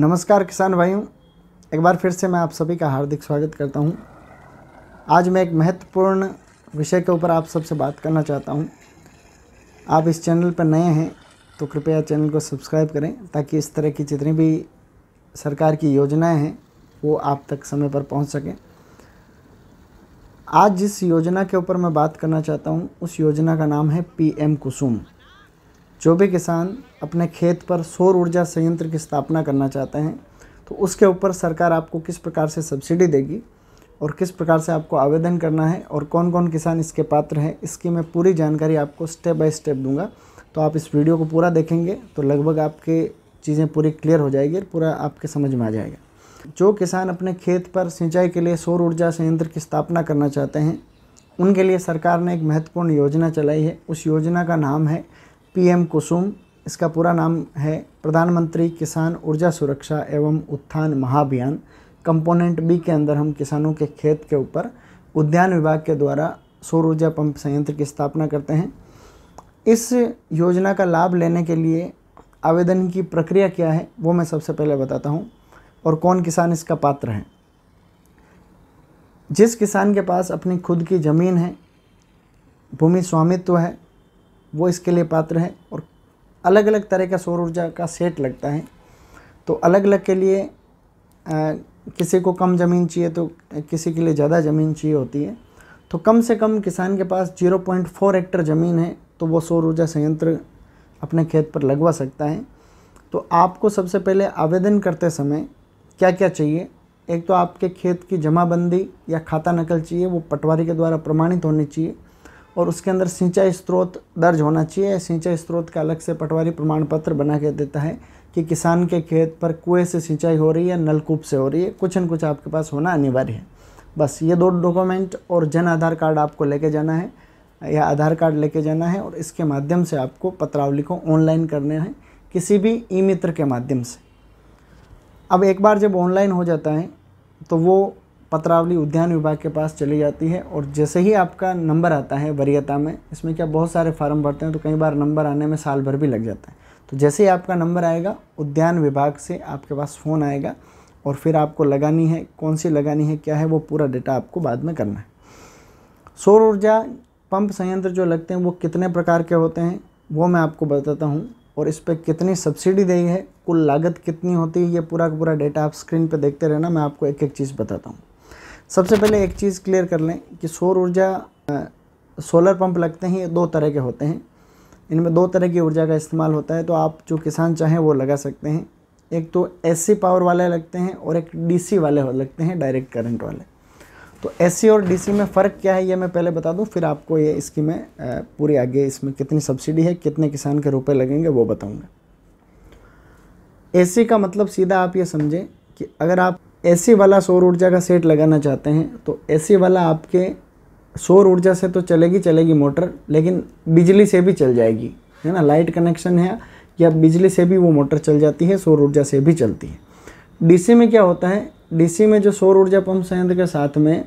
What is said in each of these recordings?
नमस्कार किसान भाइयों एक बार फिर से मैं आप सभी का हार्दिक स्वागत करता हूं। आज मैं एक महत्वपूर्ण विषय के ऊपर आप सबसे बात करना चाहता हूं। आप इस चैनल पर नए हैं तो कृपया चैनल को सब्सक्राइब करें ताकि इस तरह की जितनी भी सरकार की योजनाएं हैं वो आप तक समय पर पहुंच सकें आज जिस योजना के ऊपर मैं बात करना चाहता हूँ उस योजना का नाम है पी कुसुम जो भी किसान अपने खेत पर सौर ऊर्जा संयंत्र की स्थापना करना चाहते हैं तो उसके ऊपर सरकार आपको किस प्रकार से सब्सिडी देगी और किस प्रकार से आपको आवेदन करना है और कौन कौन किसान इसके पात्र हैं इसकी मैं पूरी जानकारी आपको स्टेप बाय स्टेप दूंगा तो आप इस वीडियो को पूरा देखेंगे तो लगभग आपके चीज़ें पूरी क्लियर हो जाएगी और पूरा आपके समझ में आ जाएगा जो किसान अपने खेत पर सिंचाई के लिए सौर ऊर्जा संयंत्र की स्थापना करना चाहते हैं उनके लिए सरकार ने एक महत्वपूर्ण योजना चलाई है उस योजना का नाम है पीएम कुसुम इसका पूरा नाम है प्रधानमंत्री किसान ऊर्जा सुरक्षा एवं उत्थान महाअभियान कंपोनेंट बी के अंदर हम किसानों के खेत के ऊपर उद्यान विभाग के द्वारा सौर ऊर्जा पंप संयंत्र की स्थापना करते हैं इस योजना का लाभ लेने के लिए आवेदन की प्रक्रिया क्या है वो मैं सबसे पहले बताता हूँ और कौन किसान इसका पात्र है जिस किसान के पास अपनी खुद की ज़मीन है भूमि स्वामित्व है वो इसके लिए पात्र हैं और अलग अलग तरह का सौर ऊर्जा का सेट लगता है तो अलग अलग के लिए आ, किसी को कम ज़मीन चाहिए तो किसी के लिए ज़्यादा ज़मीन चाहिए होती है तो कम से कम किसान के पास 0.4 हेक्टर ज़मीन है तो वो सौर ऊर्जा संयंत्र अपने खेत पर लगवा सकता है तो आपको सबसे पहले आवेदन करते समय क्या क्या चाहिए एक तो आपके खेत की जमाबंदी या खाता नकल चाहिए वो पटवारी के द्वारा प्रमाणित होनी चाहिए और उसके अंदर सिंचाई स्रोत दर्ज होना चाहिए सिंचाई स्रोत का अलग से पटवारी प्रमाण पत्र बना के देता है कि किसान के खेत पर कुएँ से सिंचाई हो रही है नलकूप से हो रही है कुछ न कुछ आपके पास होना अनिवार्य है बस ये दो डॉक्यूमेंट और जन आधार कार्ड आपको लेके जाना है या आधार कार्ड लेके जाना है और इसके माध्यम से आपको पत्रावली को ऑनलाइन करने हैं किसी भी ई मित्र के माध्यम से अब एक बार जब ऑनलाइन हो जाता है तो वो पत्रावली उद्यान विभाग के पास चली जाती है और जैसे ही आपका नंबर आता है वरीयता में इसमें क्या बहुत सारे फार्म भरते हैं तो कई बार नंबर आने में साल भर भी लग जाता है तो जैसे ही आपका नंबर आएगा उद्यान विभाग से आपके पास फ़ोन आएगा और फिर आपको लगानी है कौन सी लगानी है क्या है वो पूरा डेटा आपको बाद में करना है सौर ऊर्जा पंप संयंत्र जो लगते हैं वो कितने प्रकार के होते हैं वो मैं आपको बताता हूँ और इस पर कितनी सब्सिडी दी है कुल लागत कितनी होती है ये पूरा का पूरा डेटा आप स्क्रीन पर देखते रहना मैं आपको एक एक चीज़ बताता हूँ सबसे पहले एक चीज़ क्लियर कर लें कि सौर ऊर्जा सोलर पंप लगते हैं ये दो तरह के होते हैं इनमें दो तरह की ऊर्जा का इस्तेमाल होता है तो आप जो किसान चाहें वो लगा सकते हैं एक तो एसी पावर वाले लगते हैं और एक डीसी वाले लगते हैं डायरेक्ट करंट वाले तो एसी और डीसी में फ़र्क क्या है ये मैं पहले बता दूं फिर आपको ये इसकी मैं पूरी आगे इसमें कितनी सब्सिडी है कितने किसान के रुपए लगेंगे वो बताऊंगा ए का मतलब सीधा आप ये समझें कि अगर आप एसी वाला सौर ऊर्जा का सेट लगाना चाहते हैं तो एसी वाला आपके सौर ऊर्जा से तो चलेगी चलेगी मोटर लेकिन बिजली से भी चल जाएगी है ना लाइट कनेक्शन है या बिजली से भी वो मोटर चल जाती है सौर ऊर्जा से भी चलती है डीसी में क्या होता है डीसी में जो सौर ऊर्जा पंप संयंत्र के साथ में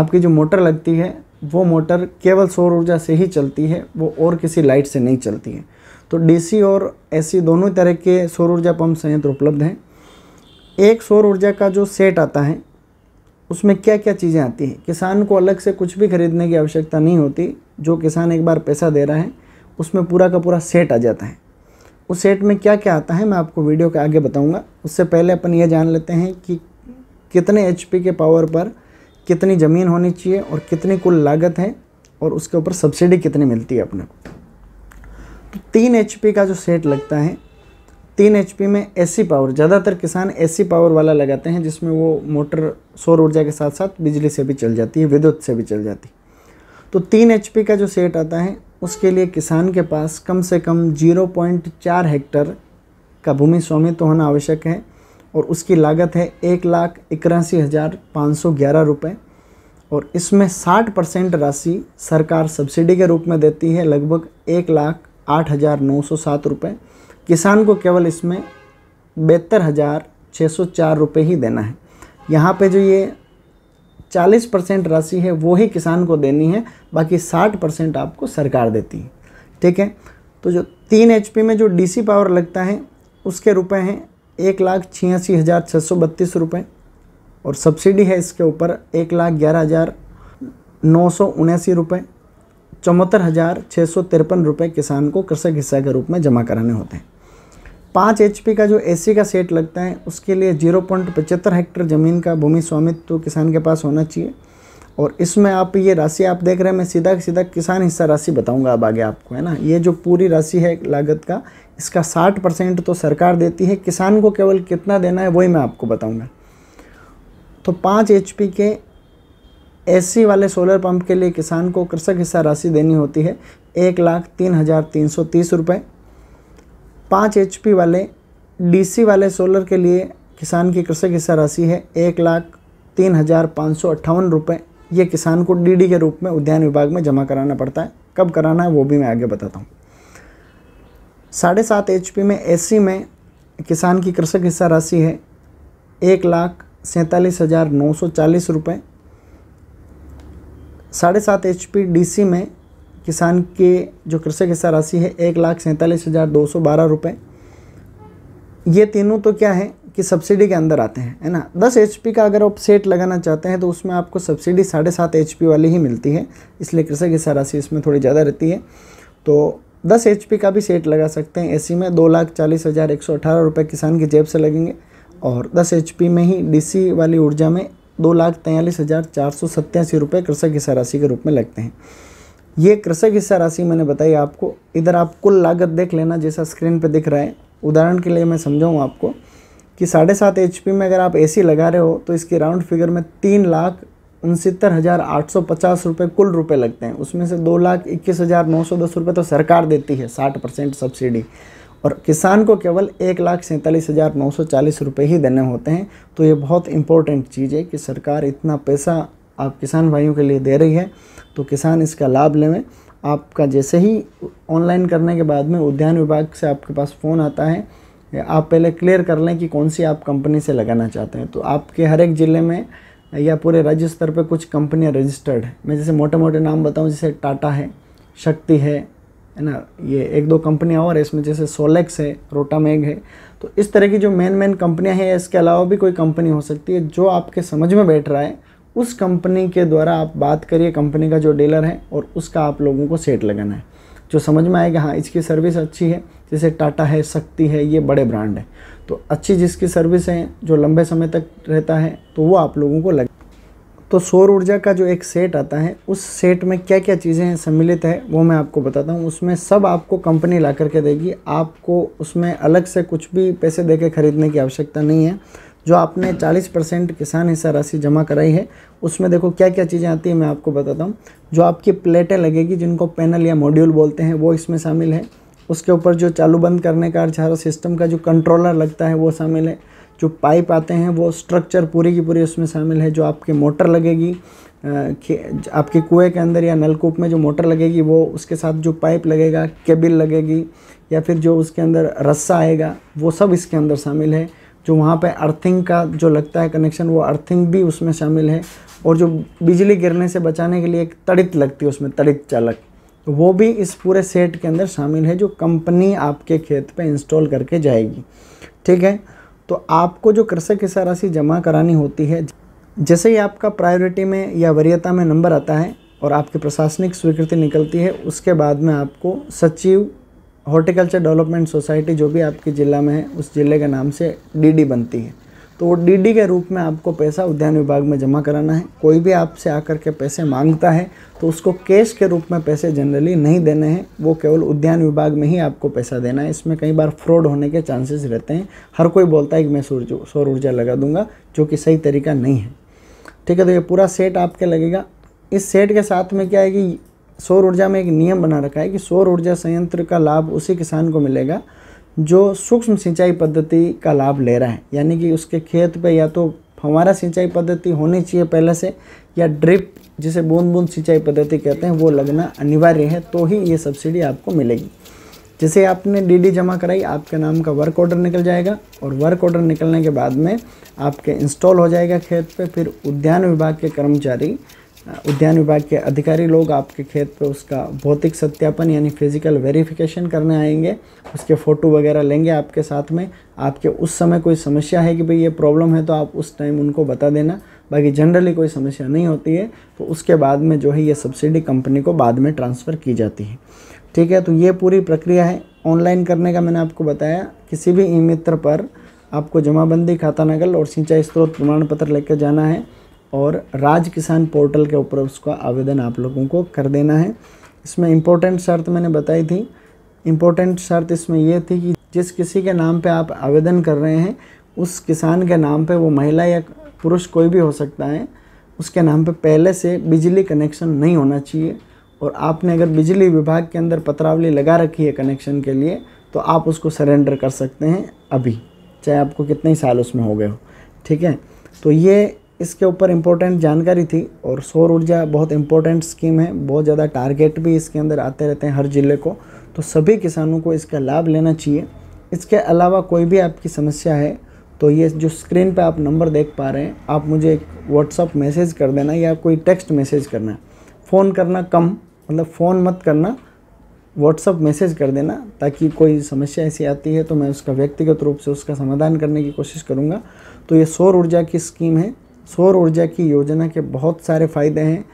आपकी जो मोटर लगती है वो मोटर केवल सौर ऊर्जा से ही चलती है वो और किसी लाइट से नहीं चलती है तो डीसी और एसी दोनों तरह के सौर ऊर्जा पंप संयंत्र उपलब्ध हैं एक सौर ऊर्जा का जो सेट आता है उसमें क्या क्या चीज़ें आती हैं किसान को अलग से कुछ भी खरीदने की आवश्यकता नहीं होती जो किसान एक बार पैसा दे रहा है उसमें पूरा का पूरा सेट आ जाता है उस सेट में क्या क्या आता है मैं आपको वीडियो के आगे बताऊंगा उससे पहले अपन ये जान लेते हैं कि कितने एच के पावर पर कितनी ज़मीन होनी चाहिए और कितनी कुल लागत है और उसके ऊपर सब्सिडी कितनी मिलती है अपने को तो तीन एच का जो सेट लगता है तीन एच में एसी पावर ज़्यादातर किसान एसी पावर वाला लगाते हैं जिसमें वो मोटर सौर ऊर्जा के साथ साथ बिजली से भी चल जाती है विद्युत से भी चल जाती तो तीन एच का जो सेट आता है उसके लिए किसान के पास कम से कम 0.4 हेक्टर का भूमि स्वामित्व तो होना आवश्यक है और उसकी लागत है एक लाख इक्यासी हज़ार पाँच सौ ग्यारह रुपये और इसमें 60 परसेंट राशि सरकार सब्सिडी के रूप में देती है लगभग एक लाख आठ हज़ार नौ सौ सात रुपये किसान को केवल इसमें बहत्तर हज़ार छः सौ चार रुपये ही देना है यहाँ पे जो ये चालीस परसेंट राशि है वो ही किसान को देनी है बाकी साठ परसेंट आपको सरकार देती है ठीक है तो जो तीन एच में जो डीसी पावर लगता है उसके रुपए हैं एक लाख छियासी हज़ार छः सौ बत्तीस रुपये और सब्सिडी है इसके ऊपर एक लाख ग्यारह हज़ार नौ सौ उन्यासी रुपये चौहत्तर हज़ार छः सौ तिरपन रुपये किसान को कृषक हिस्सा के रूप में जमा कराने होते हैं पाँच एच का जो ए का सेट लगता है उसके लिए जीरो पॉइंट पचहत्तर हेक्टर ज़मीन का भूमि स्वामित्व तो किसान के पास होना चाहिए और इसमें आप ये राशि आप देख रहे हैं मैं सीधा सीधा किसान हिस्सा राशि बताऊंगा अब आगे आपको है ना ये जो पूरी राशि है लागत का इसका 60 परसेंट तो सरकार देती है किसान को केवल कितना देना है वही मैं आपको बताऊंगा तो पाँच एच के एसी वाले सोलर पंप के लिए किसान को कृषक हिस्सा राशि देनी होती है एक लाख तीन हज़ार तीन सौ तीस रुपये पाँच एच वाले डीसी वाले सोलर के लिए किसान की कृषक हिस्सा राशि है एक लाख तीन हज़ार पाँच सौ अट्ठावन रुपये ये किसान को डीडी के रूप में उद्यान विभाग में जमा कराना पड़ता है कब कराना है वो भी मैं आगे बताता हूँ साढ़े सात एच में एसी में किसान की कृषक हिस्सा राशि है एक लाख सैंतालीस हज़ार नौ सौ चालीस रुपये साढ़े सात एच पी डी सी में किसान के जो कृषक हिस्सा राशि है एक लाख सैंतालीस हज़ार दो सौ बारह रुपये ये तीनों तो क्या है कि सब्सिडी के अंदर आते हैं है ना दस एच का अगर आप सेट लगाना चाहते हैं तो उसमें आपको सब्सिडी साढ़े सात एच वाली ही मिलती है इसलिए कृषक हिस्सा राशि इसमें थोड़ी ज़्यादा रहती है तो दस एच का भी सेट लगा सकते हैं ए में दो लाख चालीस हज़ार एक सौ अठारह रुपये किसान की जेब से लगेंगे और दस एच में ही डी वाली ऊर्जा में दो लाख तैंतालीस हज़ार चार सौ सत्तासी रुपये कृषक हिस्सा राशि के रूप में लगते हैं ये कृषक हिस्सा राशि मैंने बताई आपको इधर आप कुल लागत देख लेना जैसा स्क्रीन पे दिख रहा है उदाहरण के लिए मैं समझाऊँ आपको कि साढ़े सात एच में अगर आप ए लगा रहे हो तो इसकी राउंड फिगर में तीन लाख उनसत्तर हज़ार आठ सौ पचास रुपये कुल रुपए लगते हैं उसमें से दो लाख इक्कीस हज़ार नौ सौ दस रुपये तो सरकार देती है साठ परसेंट सब्सिडी और किसान को केवल एक लाख सैंतालीस हज़ार नौ सौ चालीस रुपये ही देने होते हैं तो ये बहुत इंपॉर्टेंट चीज़ है कि सरकार इतना पैसा आप किसान भाइयों के लिए दे रही है तो किसान इसका लाभ लेवें आपका जैसे ही ऑनलाइन करने के बाद में उद्यान विभाग से आपके पास फ़ोन आता है आप पहले क्लियर कर लें कि कौन सी आप कंपनी से लगाना चाहते हैं तो आपके हर एक ज़िले में या पूरे राज्य स्तर पर कुछ कंपनियाँ रजिस्टर्ड है मैं जैसे मोटे मोटे नाम बताऊँ जैसे टाटा है शक्ति है है ना ये एक दो कंपनियाँ और इसमें जैसे सोलेक्स है रोटामेग है तो इस तरह की जो मेन मेन कंपनियाँ हैं इसके अलावा भी कोई कंपनी हो सकती है जो आपके समझ में बैठ रहा है उस कंपनी के द्वारा आप बात करिए कंपनी का जो डीलर है और उसका आप लोगों को सेट लगाना है जो समझ में आएगा हाँ इसकी सर्विस अच्छी है जैसे टाटा है शक्ति है ये बड़े ब्रांड है तो अच्छी जिसकी सर्विस है जो लंबे समय तक रहता है तो वो आप लोगों को लग तो सौर ऊर्जा का जो एक सेट आता है उस सेट में क्या क्या चीज़ें हैं सम्मिलित है वो मैं आपको बताता हूँ उसमें सब आपको कंपनी ला करके देगी आपको उसमें अलग से कुछ भी पैसे दे ख़रीदने की आवश्यकता नहीं है जो आपने 40 परसेंट किसान हिस्सा राशि जमा कराई है उसमें देखो क्या क्या चीज़ें आती हैं मैं आपको बताता हूँ जो आपकी प्लेटें लगेगी जिनको पैनल या मॉड्यूल बोलते हैं वो इसमें शामिल है उसके ऊपर जो चालू बंद करने का झारो सिस्टम का जो कंट्रोलर लगता है वो शामिल है जो पाइप आते हैं वो स्ट्रक्चर पूरी की पूरी उसमें शामिल है जो आपकी मोटर लगेगी आपके कुएं के अंदर या नलकूप में जो मोटर लगेगी वो उसके साथ जो पाइप लगेगा केबिल लगेगी या फिर जो उसके अंदर रस्सा आएगा वो सब इसके अंदर शामिल है जो वहाँ पे अर्थिंग का जो लगता है कनेक्शन वो अर्थिंग भी उसमें शामिल है और जो बिजली गिरने से बचाने के लिए एक तड़ित लगती है उसमें तड़ित चालक तो वो भी इस पूरे सेट के अंदर शामिल है जो कंपनी आपके खेत पे इंस्टॉल करके जाएगी ठीक है तो आपको जो कृषक हिस्सा राशि जमा करानी होती है जैसे ही आपका प्रायोरिटी में या वरीयता में नंबर आता है और आपकी प्रशासनिक स्वीकृति निकलती है उसके बाद में आपको सचिव हॉर्टिकल्चर डेवलपमेंट सोसाइटी जो भी आपके ज़िला में है उस ज़िले के नाम से डीडी बनती है तो वो डीडी के रूप में आपको पैसा उद्यान विभाग में जमा कराना है कोई भी आपसे आकर के पैसे मांगता है तो उसको कैश के रूप में पैसे जनरली नहीं देने हैं वो केवल उद्यान विभाग में ही आपको पैसा देना है इसमें कई बार फ्रॉड होने के चांसेस रहते हैं हर कोई बोलता है कि मैं सूर्य सौर ऊर्जा लगा दूंगा जो कि सही तरीका नहीं है ठीक है तो ये पूरा सेट आपके लगेगा इस सेट के साथ में क्या है कि सौर ऊर्जा में एक नियम बना रखा है कि सौर ऊर्जा संयंत्र का लाभ उसी किसान को मिलेगा जो सूक्ष्म सिंचाई पद्धति का लाभ ले रहा है यानी कि उसके खेत पर या तो हमारा सिंचाई पद्धति होनी चाहिए पहले से या ड्रिप जिसे बूंद बूंद सिंचाई पद्धति कहते हैं वो लगना अनिवार्य है तो ही ये सब्सिडी आपको मिलेगी जैसे आपने डीडी जमा कराई आपके नाम का वर्क ऑर्डर निकल जाएगा और वर्क ऑर्डर निकलने के बाद में आपके इंस्टॉल हो जाएगा खेत पे फिर उद्यान विभाग के कर्मचारी उद्यान विभाग के अधिकारी लोग आपके खेत पे उसका भौतिक सत्यापन यानी फिजिकल वेरिफिकेशन करने आएंगे उसके फ़ोटो वगैरह लेंगे आपके साथ में आपके उस समय कोई समस्या है कि भाई ये प्रॉब्लम है तो आप उस टाइम उनको बता देना बाकी जनरली कोई समस्या नहीं होती है तो उसके बाद में जो है ये सब्सिडी कंपनी को बाद में ट्रांसफ़र की जाती है ठीक है तो ये पूरी प्रक्रिया है ऑनलाइन करने का मैंने आपको बताया किसी भी ई मित्र पर आपको जमाबंदी खाता नकल और सिंचाई स्रोत प्रमाण पत्र लेकर जाना है और राज किसान पोर्टल के ऊपर उसका आवेदन आप लोगों को कर देना है इसमें इम्पोर्टेंट शर्त मैंने बताई थी इम्पोर्टेंट शर्त इसमें यह थी कि जिस किसी के नाम पे आप आवेदन कर रहे हैं उस किसान के नाम पे वो महिला या पुरुष कोई भी हो सकता है उसके नाम पे पहले से बिजली कनेक्शन नहीं होना चाहिए और आपने अगर बिजली विभाग के अंदर पत्रावली लगा रखी है कनेक्शन के लिए तो आप उसको सरेंडर कर सकते हैं अभी चाहे आपको कितने साल उसमें हो गए हो ठीक है तो ये इसके ऊपर इम्पोर्टेंट जानकारी थी और सौर ऊर्जा बहुत इम्पोर्टेंट स्कीम है बहुत ज़्यादा टारगेट भी इसके अंदर आते रहते हैं हर ज़िले को तो सभी किसानों को इसका लाभ लेना चाहिए इसके अलावा कोई भी आपकी समस्या है तो ये जो स्क्रीन पे आप नंबर देख पा रहे हैं आप मुझे एक व्हाट्सअप मैसेज कर देना या कोई टेक्स्ट मैसेज करना फ़ोन करना कम मतलब फ़ोन मत करना व्हाट्सअप मैसेज कर देना ताकि कोई समस्या ऐसी आती है तो मैं उसका व्यक्तिगत रूप से उसका समाधान करने की कोशिश करूँगा तो ये सौर ऊर्जा की स्कीम है सौर ऊर्जा की योजना के बहुत सारे फ़ायदे हैं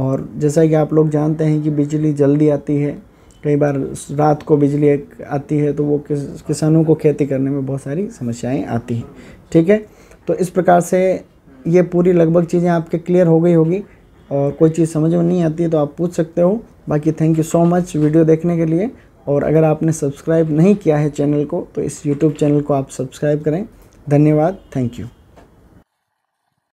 और जैसा कि आप लोग जानते हैं कि बिजली जल्दी आती है कई बार रात को बिजली आती है तो वो किस, किसानों को खेती करने में बहुत सारी समस्याएं आती हैं ठीक है तो इस प्रकार से ये पूरी लगभग चीज़ें आपके क्लियर हो गई होगी और कोई चीज़ समझ में नहीं आती है तो आप पूछ सकते हो बाकी thank you so much video देखने के लिए और अगर आपने सब्सक्राइब नहीं किया है चैनल को तो इस यूट्यूब चैनल को आप सब्सक्राइब करें धन्यवाद थैंक यू